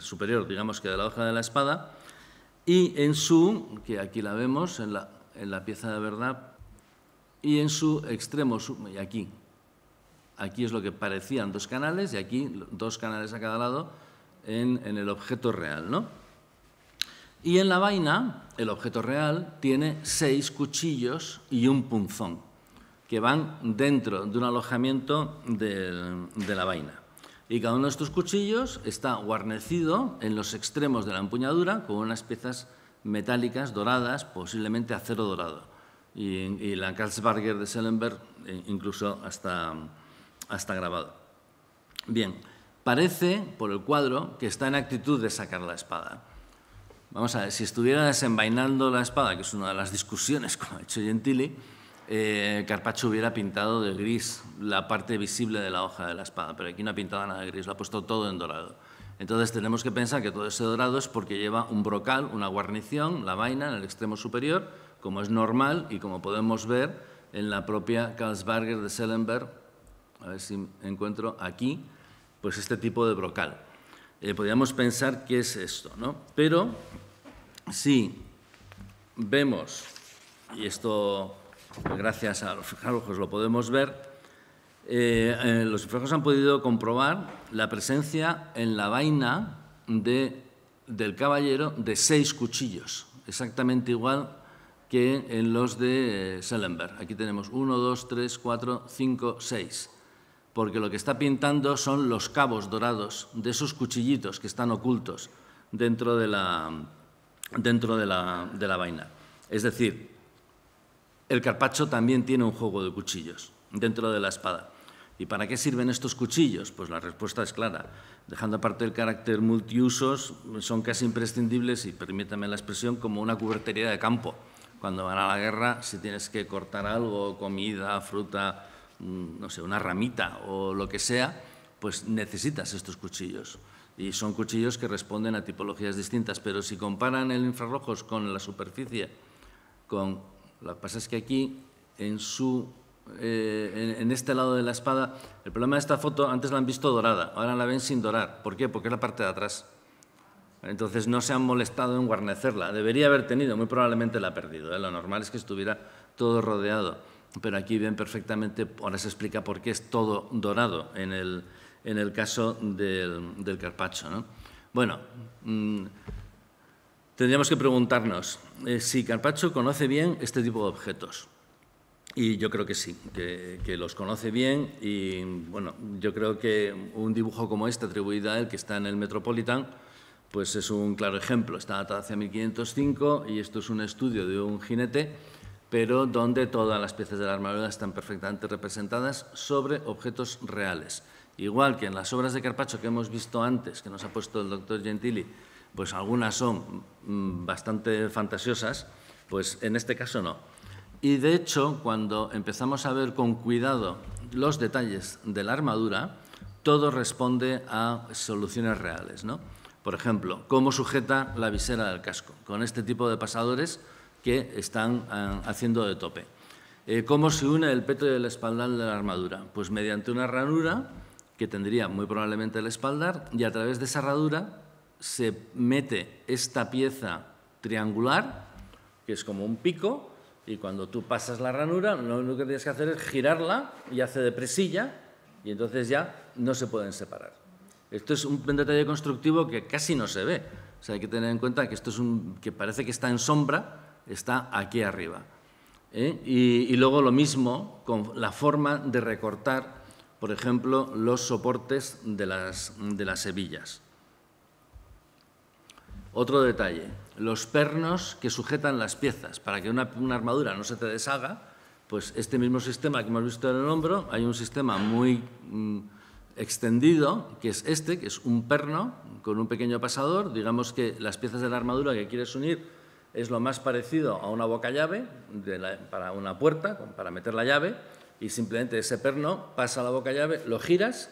superior, digamos que de la hoja de la espada, y en su, que aquí la vemos, en la, pieza de verdad, y en su extremo, y aquí, aquí es lo que parecían dos canales, y aquí dos canales a cada lado en, en el objeto real, ¿no? Y en la vaina, el objeto real tiene seis cuchillos y un punzón que van dentro de un alojamiento de, la vaina. Y cada uno de estos cuchillos está guarnecido en los extremos de la empuñadura con unas piezas metálicas doradas, posiblemente acero dorado. Y, la Karlsberger de Schellenberg eh, incluso hasta, hasta grabado. Bien, parece, por el cuadro, que está en actitud de sacar la espada. Vamos a ver, si estuviera desenvainando la espada, que es una de las discusiones como ha hecho Gentili, eh, Carpaccio hubiera pintado de gris la parte visible de la hoja de la espada, pero aquí no ha pintado nada de gris, lo ha puesto todo en dorado. Entonces tenemos que pensar que todo ese dorado es porque lleva un brocal, una guarnición, la vaina en el extremo superior, como es normal y como podemos ver en la propia Karlsberger de Sellenberg. a ver si encuentro aquí, pues este tipo de brocal. Eh, podríamos pensar qué es esto, ¿no? Pero si vemos, y esto gracias a los reflejos lo podemos ver, eh, eh, los reflejos han podido comprobar la presencia en la vaina del caballero de seis cuchillos, exactamente igual que en los de eh, Schellenberg. Aquí tenemos uno, dos, tres, cuatro, cinco, seis, porque lo que está pintando son los cabos dorados de esos cuchillitos que están ocultos dentro de la, dentro de la, vaina. Es decir, el carpacho también tiene un juego de cuchillos dentro de la espada. ¿Y para qué sirven estos cuchillos? Pues la respuesta es clara. Dejando aparte el carácter multiusos, son casi imprescindibles, y permítame la expresión, como una cubertería de campo. Cuando van a la guerra, si tienes que cortar algo, comida, fruta, mm, no sé, una ramita o lo que sea, pues necesitas estos cuchillos y son cuchillos que responden a tipologías distintas, pero si comparan el infrarrojos con la superficie, con lo que pasa es que aquí en su eh, en, este lado de la espada, el problema de esta foto antes la han visto dorada, ahora la ven sin dorar. ¿Por qué? Porque es la parte de atrás. Entonces no se han molestado en guarnecerla. Debería haber tenido, muy probablemente la ha perdido. ¿eh? Lo normal es que estuviera todo rodeado. Pero aquí ven perfectamente, ahora se explica por qué es todo dorado en el, en el caso del, del carpaccio. ¿no? Bueno, mm, tendríamos que preguntarnos eh, si Carpacho conoce bien este tipo de objetos. Y yo creo que sí, que, los conoce bien y bueno, yo creo que un dibujo como este atribuido a él, que está en el Metropolitan, pues es un claro ejemplo. Está datado hacia 1505 y esto es un estudio de un jinete, pero donde todas las piezas de la armadura están perfectamente representadas sobre objetos reales. Igual que en las obras de Carpacho que hemos visto antes, que nos ha puesto el doctor Gentili, pues algunas son mm, bastante fantasiosas, pues en este caso no. Y de hecho, cuando empezamos a ver con cuidado los detalles de la armadura, todo responde a soluciones reales. ¿no? Por ejemplo, cómo sujeta la visera del casco, con este tipo de pasadores que están ah, haciendo de tope. Eh, ¿Cómo se une el peto y el espaldar de la armadura? Pues mediante una ranura que tendría muy probablemente el espaldar, y a través de esa herradura se mete esta pieza triangular, que es como un pico, y cuando tú pasas la ranura, lo único que tienes que hacer es girarla y hace de presilla, y entonces ya no se pueden separar. Esto es un detalle constructivo que casi no se ve. O sea, hay que tener en cuenta que esto es un, que parece que está en sombra, está aquí arriba. ¿eh? y luego lo mismo con la forma de recortar por ejemplo, los soportes de las, de hebillas. Otro detalle, los pernos que sujetan las piezas. Para que una, armadura no se te deshaga, pues este mismo sistema que hemos visto en el hombro, hay un sistema muy mm, extendido, que es este, que es un perno con un pequeño pasador. Digamos que las piezas de la armadura que quieres unir es lo más parecido a una boca llave para una puerta, para meter la llave, y simplemente ese perno pasa a la boca llave, lo giras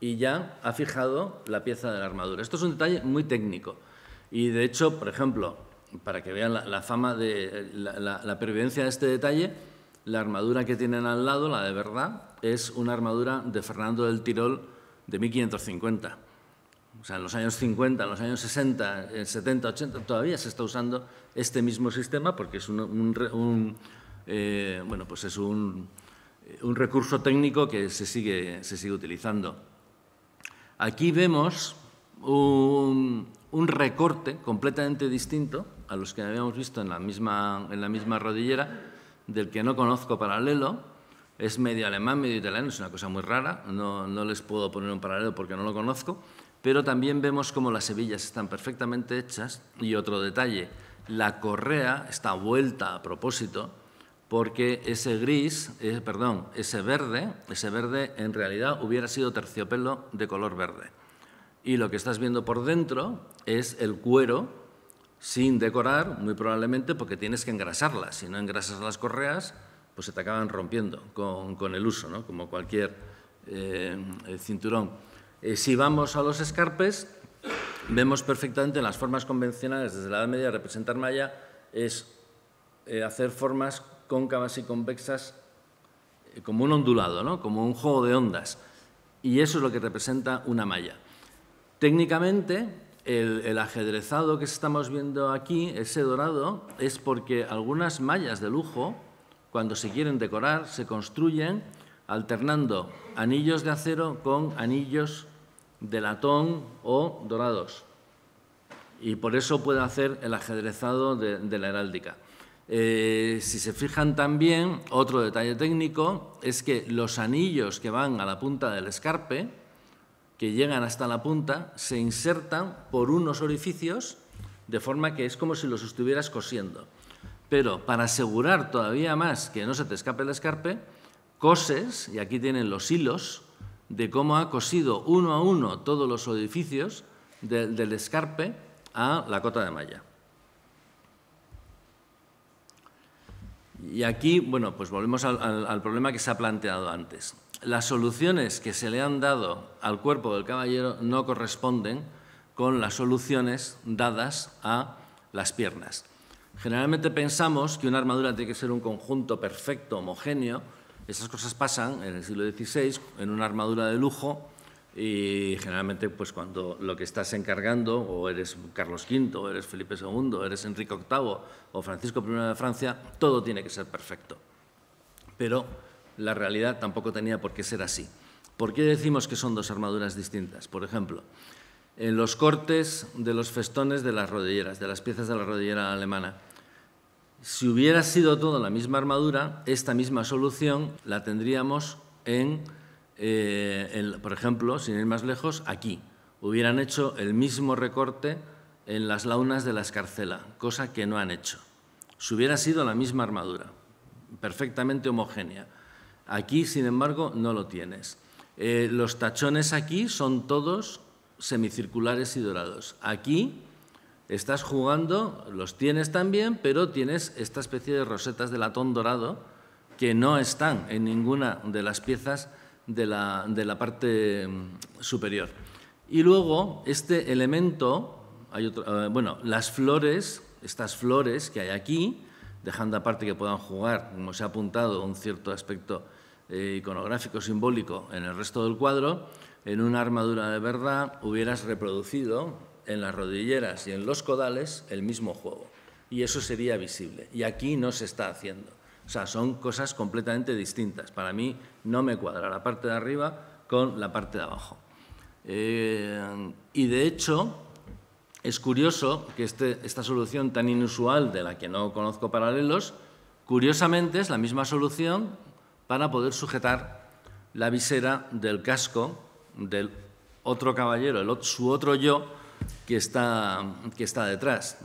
y ya ha fijado la pieza de la armadura. Esto es un detalle muy técnico y de hecho, por ejemplo, para que vean la, fama de la, la, pervivencia de este detalle, la armadura que tienen al lado, la de verdad, es una armadura de Fernando del Tirol de 1550. O sea, en los años 50, en los años 60, 70, 80, todavía se está usando este mismo sistema porque es un, eh, bueno, pues es un, un recurso técnico que se sigue, utilizando. Aquí vemos un, recorte completamente distinto a los que habíamos visto en la, misma, rodillera, del que no conozco paralelo. Es medio alemán, medio italiano, es una cosa muy rara, no, no les puedo poner un paralelo porque no lo conozco, pero también vemos cómo las hebillas están perfectamente hechas y otro detalle, la correa está vuelta a propósito, porque ese gris, eh, perdón, ese verde, ese verde en realidad hubiera sido terciopelo de color verde. Y lo que estás viendo por dentro es el cuero sin decorar, muy probablemente porque tienes que engrasarla. Si no engrasas las correas, pues se te acaban rompiendo con, con el uso, ¿no? como cualquier eh, cinturón. Eh, si vamos a los escarpes, vemos perfectamente en las formas convencionales desde la Edad Media representar malla es hacer formas cóncavas y convexas eh, como un ondulado, ¿no? como un juego de ondas. Y eso es lo que representa una malla. Técnicamente, el, ajedrezado que estamos viendo aquí, ese dorado, es porque algunas mallas de lujo, cuando se quieren decorar, se construyen alternando anillos de acero con anillos de latón o dorados. Y por eso puede hacer el ajedrezado de la heráldica. Eh, si se fijan también, otro detalle técnico es que los anillos que van a la punta del escarpe, que llegan hasta la punta, se insertan por unos orificios de forma que es como si los estuvieras cosiendo. Pero para asegurar todavía más que no se te escape el escarpe, coses, y aquí tienen los hilos, de cómo ha cosido uno a uno todos los orificios del escarpe a la cota de malla. Y aquí, bueno, pues volvemos al, problema que se ha planteado antes. Las soluciones que se le han dado al cuerpo del caballero no corresponden con las soluciones dadas a las piernas. Generalmente pensamos que una armadura tiene que ser un conjunto perfecto, homogéneo. Esas cosas pasan en el siglo XVI en una armadura de lujo y generalmente, pues cuando lo que estás encargando, o eres Carlos V, o eres Felipe II, o eres Enrique VIII, o Francisco I de Francia, todo tiene que ser perfecto. Pero la realidad tampoco tenía por qué ser así. ¿Por qué decimos que son dos armaduras distintas? Por ejemplo, en los cortes de los festones de las rodilleras, de las piezas de la rodillera alemana, si hubiera sido todo la misma armadura, esta misma solución la tendríamos en eh, por ejemplo, sin ir más lejos, aquí, hubieran hecho el mismo recorte en las launas de la escarcela, cosa que no han hecho. Si hubiera sido la misma armadura, perfectamente homogénea. Aquí, sin embargo, no lo tienes. Eh, los tachones aquí son todos semicirculares y dorados. Aquí estás jugando, los tienes también, pero tienes esta especie de rosetas de latón dorado que no están en ninguna de las piezas de la, parte mm, superior. Y luego, este elemento, hay eh, bueno, las flores, estas flores que hay aquí, dejando aparte que puedan jugar, como se ha apuntado, un cierto aspecto eh, iconográfico, simbólico en el resto del cuadro, en una armadura de verdad hubieras reproducido en las rodilleras y en los codales el mismo juego. Y eso sería visible. Y aquí no se está haciendo. O sea, son cosas completamente distintas. Para mí no me cuadra la parte de arriba con la parte de abajo. Eh, y de hecho, es curioso que este, esta solución tan inusual de la que no conozco paralelos, curiosamente es la misma solución para poder sujetar la visera del casco del otro caballero, el, su otro yo que está, que está detrás.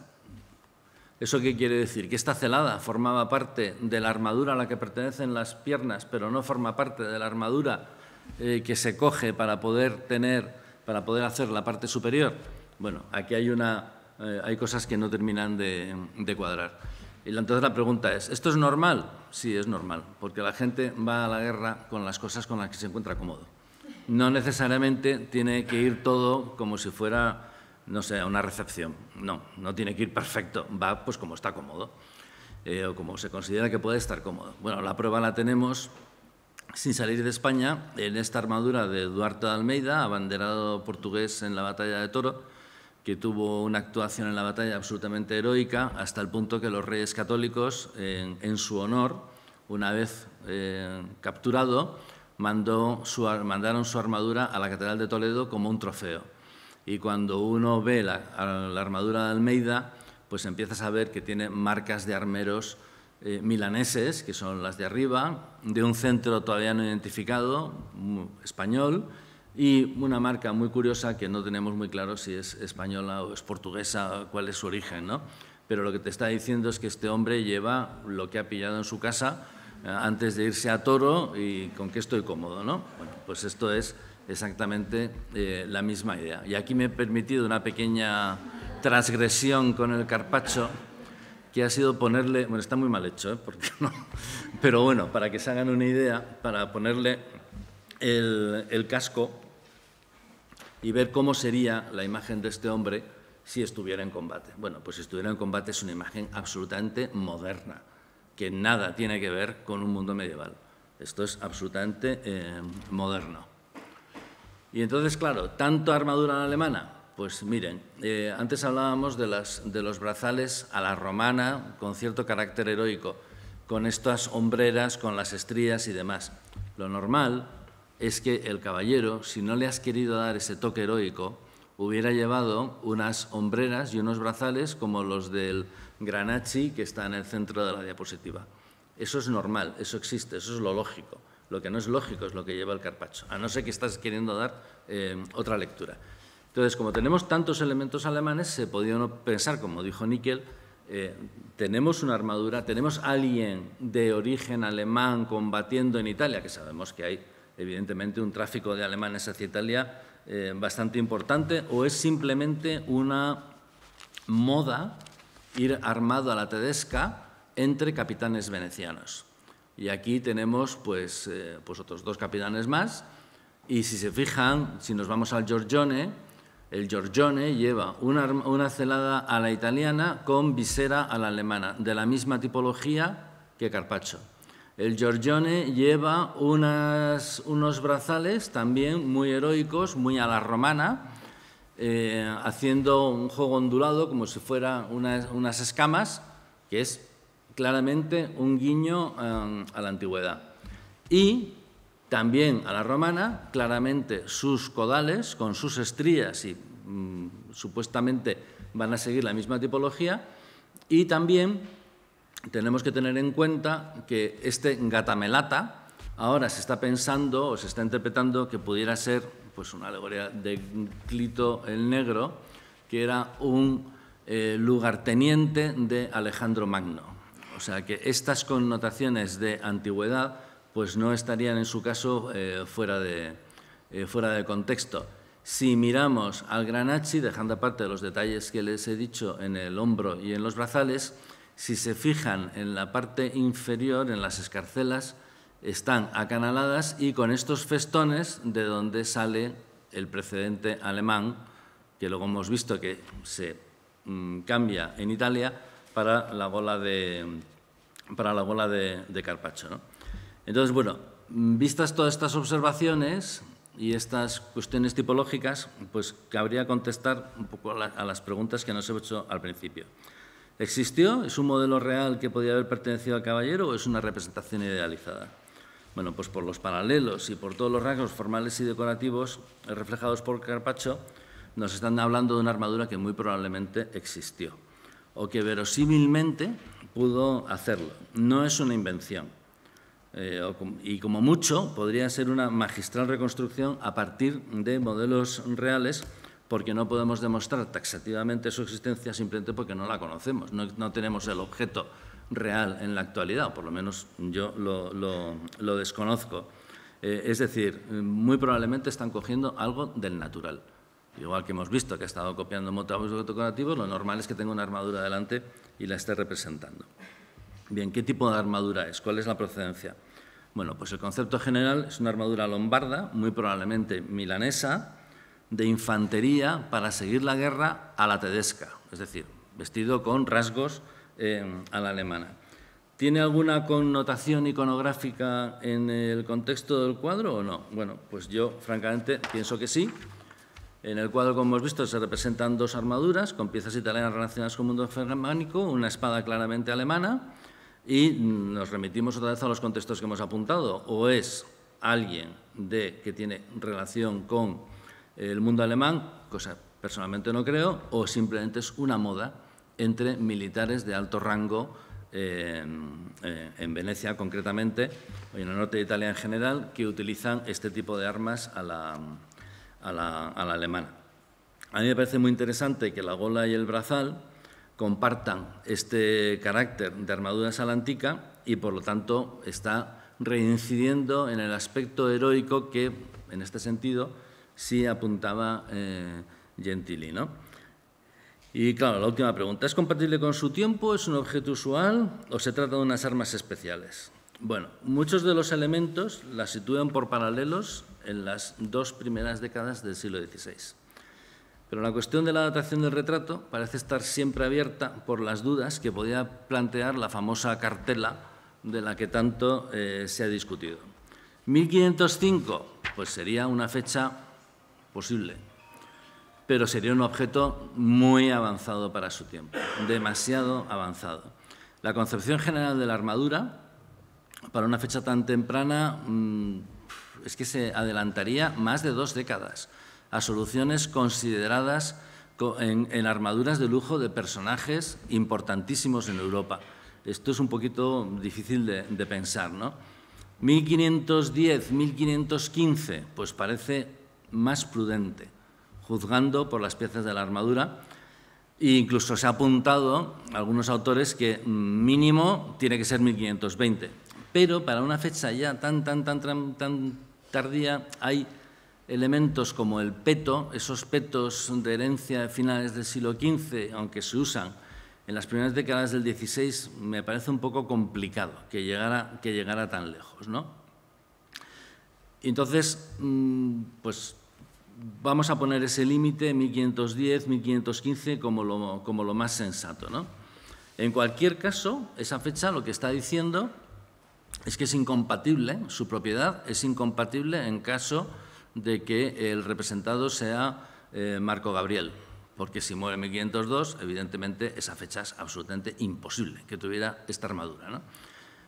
¿Eso qué quiere decir? Que esta celada formaba parte de la armadura a la que pertenecen las piernas, pero no forma parte de la armadura eh, que se coge para poder tener, para poder hacer la parte superior. Bueno, aquí hay una, eh, hay cosas que no terminan de, de cuadrar. Y entonces la pregunta es, ¿esto es normal? Sí, es normal, porque la gente va a la guerra con las cosas con las que se encuentra cómodo. No necesariamente tiene que ir todo como si fuera no sé, una recepción. No, no tiene que ir perfecto, va pues como está cómodo eh, o como se considera que puede estar cómodo. Bueno, la prueba la tenemos sin salir de España en esta armadura de Duarte de Almeida, abanderado portugués en la batalla de Toro, que tuvo una actuación en la batalla absolutamente heroica hasta el punto que los reyes católicos, en, su honor, una vez eh, capturado, mandó su, mandaron su armadura a la Catedral de Toledo como un trofeo y cuando uno ve la, armadura de Almeida, pues empiezas a ver que tiene marcas de armeros eh, milaneses, que son las de arriba, de un centro todavía no identificado, español, y una marca muy curiosa que no tenemos muy claro si es española o es portuguesa, cuál es su origen, ¿no? Pero lo que te está diciendo es que este hombre lleva lo que ha pillado en su casa eh, antes de irse a toro y con qué estoy cómodo, ¿no? Bueno, pues esto es exactamente eh, la misma idea. Y aquí me he permitido una pequeña transgresión con el carpacho, que ha sido ponerle, bueno, está muy mal hecho, ¿eh? Porque no, pero bueno, para que se hagan una idea, para ponerle el, casco y ver cómo sería la imagen de este hombre si estuviera en combate. Bueno, pues si estuviera en combate es una imagen absolutamente moderna, que nada tiene que ver con un mundo medieval. Esto es absolutamente eh, moderno. Y entonces, claro, tanto armadura alemana. Pues miren, eh, antes hablábamos de, de los brazales a la romana con cierto carácter heroico, con estas hombreras, con las estrías y demás. Lo normal es que el caballero, si no le has querido dar ese toque heroico, hubiera llevado unas hombreras y unos brazales como los del Granachi que está en el centro de la diapositiva. Eso es normal, eso existe, eso es lo lógico. Lo que no es lógico es lo que lleva el carpacho, a no ser que estás queriendo dar eh, otra lectura. Entonces, como tenemos tantos elementos alemanes, se podía pensar, como dijo Nickel, eh, tenemos una armadura, tenemos alguien de origen alemán combatiendo en Italia, que sabemos que hay evidentemente un tráfico de alemanes hacia Italia eh, bastante importante, o es simplemente una moda ir armado a la tedesca entre capitanes venecianos. Y aquí tenemos pues, eh, pues otros dos capitanes más. Y si se fijan, si nos vamos al Giorgione, el Giorgione lleva una, celada a la italiana con visera a la alemana, de la misma tipología que Carpaccio. El Giorgione lleva unos brazales también muy heroicos, muy a la romana, eh, haciendo un juego ondulado como si fuera unas, unas escamas, que es claramente un guiño em, a la antigüedad. Y también a la romana, claramente sus codales con sus estrías y mm, supuestamente van a seguir la misma tipología. Y también tenemos que tener en cuenta que este gatamelata ahora se está pensando o se está interpretando que pudiera ser pues, una alegoría de Clito el Negro, que era un eh, lugarteniente de Alejandro Magno. O sea que estas connotaciones de antigüedad pues no estarían en su caso eh, eh, fuera, de, contexto. Si miramos al granachi, dejando aparte los detalles que les he dicho en el hombro y en los brazales, si se fijan en la parte inferior, en las escarcelas, están acanaladas y con estos festones de donde sale el precedente alemán, que luego hemos visto que se mm, cambia en Italia, para la bola de, para la bola de, Entonces, bueno, vistas todas estas observaciones y estas cuestiones tipológicas, pues cabría contestar un poco a las preguntas que nos hemos hecho al principio. ¿Existió? ¿Es un modelo real que podía haber pertenecido al caballero o es una representación idealizada? Bueno, pues por los paralelos y por todos los rasgos formales y decorativos reflejados por Carpacho, nos están hablando de una armadura que muy probablemente existió o que verosímilmente pudo hacerlo. No es una invención. Eh, y como mucho podría ser una magistral reconstrucción a partir de modelos reales porque no podemos demostrar taxativamente su existencia simplemente porque no la conocemos, no, tenemos el objeto real en la actualidad, o por lo menos yo lo, desconozco. Eh, es decir, muy probablemente están cogiendo algo del natural. Igual que hemos visto que ha estado copiando motivos decorativos, lo normal es que tenga una armadura delante y la esté representando. Bien, ¿qué tipo de armadura es? ¿Cuál es la procedencia? Bueno, pues el concepto general es una armadura lombarda, muy probablemente milanesa, de infantería para seguir la guerra a la tedesca, es decir, vestido con rasgos eh, a la alemana. ¿Tiene alguna connotación iconográfica en el contexto del cuadro o no? Bueno, pues yo francamente pienso que sí, en el cuadro, como hemos visto, se representan dos armaduras con piezas italianas relacionadas con el mundo germánico, una espada claramente alemana, y nos remitimos otra vez a los contextos que hemos apuntado. O es alguien de, que tiene relación con el mundo alemán, cosa personalmente no creo, o simplemente es una moda entre militares de alto rango em, eh, en Venecia concretamente, o en el norte de Italia en general, que utilizan este tipo de armas a la, a la, alemana. A mí me parece muy interesante que la gola y el brazal compartan este carácter de armadura salantica y por lo tanto está reincidiendo en el aspecto heroico que, en este sentido, sí apuntaba eh, Gentili. Y claro, la última pregunta. ¿Es compatible con su tiempo? ¿Es un objeto usual o se trata de unas armas especiales? Bueno, muchos de los elementos las sitúan por paralelos en las dos primeras décadas del siglo XVI. Pero la cuestión de la datación del retrato parece estar siempre abierta por las dudas que podía plantear la famosa cartela de la que tanto eh, se ha discutido. 1505, pues sería una fecha posible, pero sería un objeto muy avanzado para su tiempo, demasiado avanzado. La concepción general de la armadura, para una fecha tan temprana, mm, es que se adelantaría más de dos décadas a soluciones consideradas en, armaduras de lujo de personajes importantísimos en Europa. Esto es un poquito difícil de, pensar, ¿no? 1510, 1515, pues parece más prudente, juzgando por las piezas de la armadura. E incluso se ha apuntado algunos autores que mínimo tiene que ser 1520. Pero para una fecha ya tan, tan, tan, tan hay elementos como el peto, esos petos de herencia de finales del siglo XV, aunque se usan en las primeras décadas del XVI, me parece un poco complicado que llegara, que llegara tan lejos. ¿no? Entonces, mm, pues vamos a poner ese límite 1510, 1515 como lo, como lo más sensato. En cualquier caso, esa fecha lo que está diciendo es que es incompatible, su propiedad es incompatible en caso de que el representado sea eh, Marco Gabriel, porque si muere en 1502, evidentemente esa fecha es absolutamente imposible que tuviera esta armadura.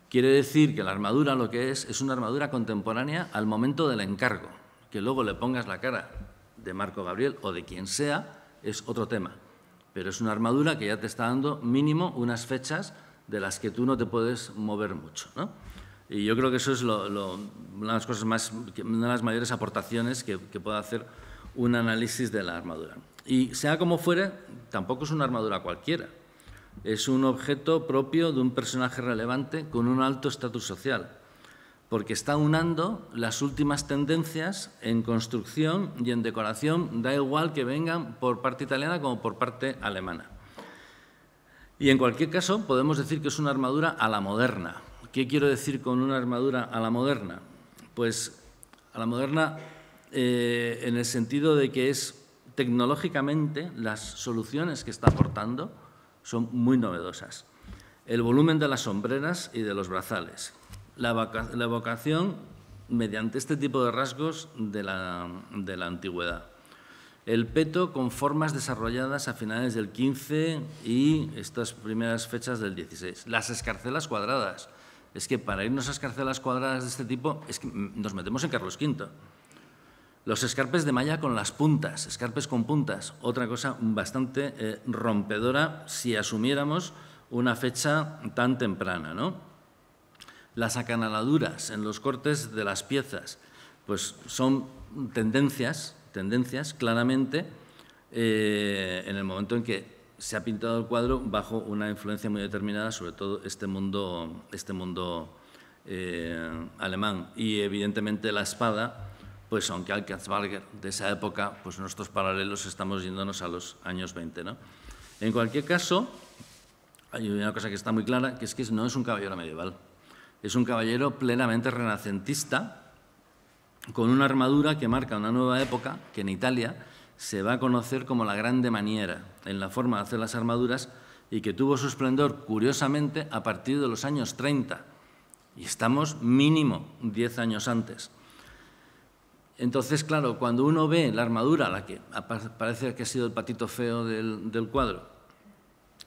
Quiere decir que la armadura lo que es es una armadura contemporánea al momento del encargo, que luego le pongas la cara de Marco Gabriel o de quien sea, es otro tema. Pero es una armadura que ya te está dando mínimo unas fechas de las que tú no te puedes mover mucho. ¿no? Y yo creo que eso es una de las mayores aportaciones que, que puede hacer un análisis de la armadura. Y sea como fuere, tampoco es una armadura cualquiera. Es un objeto propio de un personaje relevante con un alto estatus social, porque está unando las últimas tendencias en construcción y en decoración, da igual que vengan por parte italiana como por parte alemana. Y en cualquier caso, podemos decir que es una armadura a la moderna, ¿Qué quiero decir con una armadura a la moderna? Pues a la moderna eh, en el sentido de que es tecnológicamente las soluciones que está aportando son muy novedosas. El volumen de las sombreras y de los brazales. La, evocación mediante este tipo de rasgos de la, de la antigüedad el peto con formas desarrolladas a finales del 15 y estas primeras fechas del 16. Las escarcelas cuadradas, es que para irnos a escarcelas cuadradas de este tipo mm, nos metemos en Carlos V. Los escarpes de malla con las puntas, escarpes con puntas, otra cosa bastante eh, rompedora si asumiéramos una fecha tan temprana. ¿no? Las acanaladuras en los cortes de las piezas, pues son tendencias, tendencias claramente eh, en el momento en que se ha pintado el cuadro bajo una influencia muy determinada, sobre todo este mundo, este mundo eh, alemán. Y evidentemente la espada, pues aunque Alcatzbarger de esa época, pues nuestros paralelos estamos yéndonos a los años 20. ¿no? En cualquier caso, hay una cosa que está muy clara, que es que no es un caballero medieval. Es un caballero plenamente renacentista, con una armadura que marca una nueva época que en Italia se va a conocer como la Grande Maniera, en la forma de hacer las armaduras, y que tuvo su esplendor, curiosamente, a partir de los años 30. Y estamos mínimo 10 años antes. Entonces, claro, cuando uno ve la armadura, la que parece que ha sido el patito feo del, del cuadro,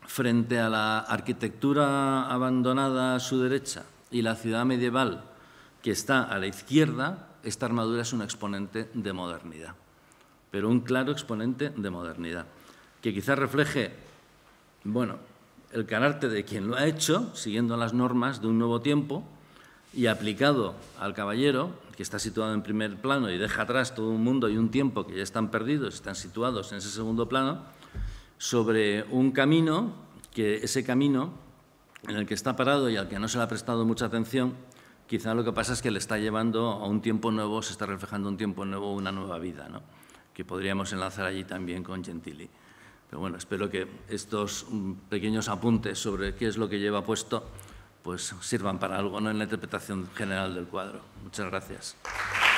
frente a la arquitectura abandonada a su derecha y la ciudad medieval que está a la izquierda, esta armadura es un exponente de modernidad pero un claro exponente de modernidad, que quizás refleje, bueno, el carácter de quien lo ha hecho, siguiendo las normas de un nuevo tiempo, y aplicado al caballero, que está situado en primer plano y deja atrás todo un mundo y un tiempo que ya están perdidos, están situados en ese segundo plano, sobre un camino, que ese camino en el que está parado y al que no se le ha prestado mucha atención, quizá lo que pasa es que le está llevando a un tiempo nuevo, se está reflejando un tiempo nuevo, una nueva vida. ¿no? que podríamos enlazar allí también con Gentili. Pero bueno, espero que estos mm, pequeños apuntes sobre qué es lo que lleva puesto pues sirvan para algo ¿no? en la interpretación general del cuadro. Muchas gracias.